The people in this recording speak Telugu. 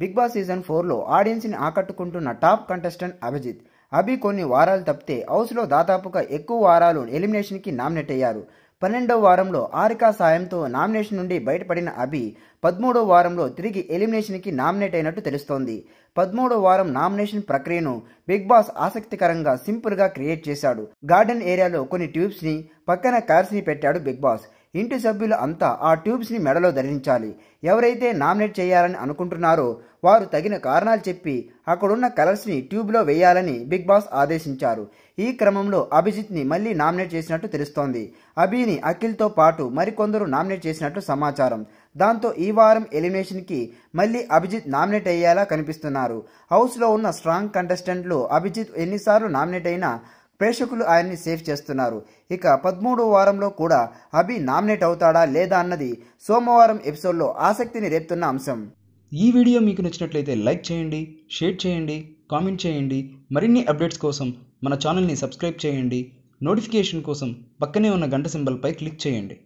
బిగ్ బాస్ సీజన్ ఫోర్లో ఆడియన్స్ని ఆకట్టుకుంటున్న టాప్ కంటెస్టెంట్ అభిజిత్ అభి కొన్ని వారాలు తప్పితే హౌస్లో దాదాపుగా ఎక్కువ వారాలు ఎలిమినేషన్కి నామినేట్ అయ్యారు పన్నెండవ వారంలో ఆరికా సాయంతో నామినేషన్ నుండి బయటపడిన అభి పదమూడవ వారంలో తిరిగి ఎలిమినేషన్కి నామినేట్ అయినట్టు తెలుస్తోంది పదమూడవ వారం నామినేషన్ ప్రక్రియను బిగ్ బాస్ ఆసక్తికరంగా సింపుల్గా క్రియేట్ చేశాడు గార్డెన్ ఏరియాలో కొన్ని ట్యూబ్స్ని పక్కన కార్స్ని పెట్టాడు బిగ్ బాస్ ఇంటి సభ్యులు అంతా ఆ ట్యూబ్స్ని మెడలో ధరించాలి ఎవరైతే నామినేట్ చేయాలని అనుకుంటున్నారో వారు తగిన కారణాలు చెప్పి అక్కడున్న కలర్స్ని ట్యూబ్లో వేయాలని బిగ్ బాస్ ఆదేశించారు ఈ క్రమంలో అభిజిత్ని మళ్ళీ నామినేట్ చేసినట్టు తెలుస్తోంది అభిని అఖిల్తో పాటు మరికొందరు నామినేట్ చేసినట్లు సమాచారం దాంతో ఈ వారం ఎలిమినేషన్కి మళ్ళీ అభిజిత్ నామినేట్ అయ్యేలా కనిపిస్తున్నారు హౌస్లో ఉన్న స్ట్రాంగ్ కంటెస్టెంట్లు అభిజిత్ ఎన్నిసార్లు నామినేట్ అయినా ప్రేక్షకులు ఆయన్ని సేవ్ చేస్తున్నారు ఇక పదమూడో వారంలో కూడా అభి నామినేట్ అవుతాడా లేదా అన్నది సోమవారం ఎపిసోడ్లో ఆసక్తిని రేపుతున్న అంశం ఈ వీడియో మీకు నచ్చినట్లయితే లైక్ చేయండి షేర్ చేయండి కామెంట్ చేయండి మరిన్ని అప్డేట్స్ కోసం మన ఛానల్ని సబ్స్క్రైబ్ చేయండి నోటిఫికేషన్ కోసం పక్కనే ఉన్న గంట సింబల్పై క్లిక్ చేయండి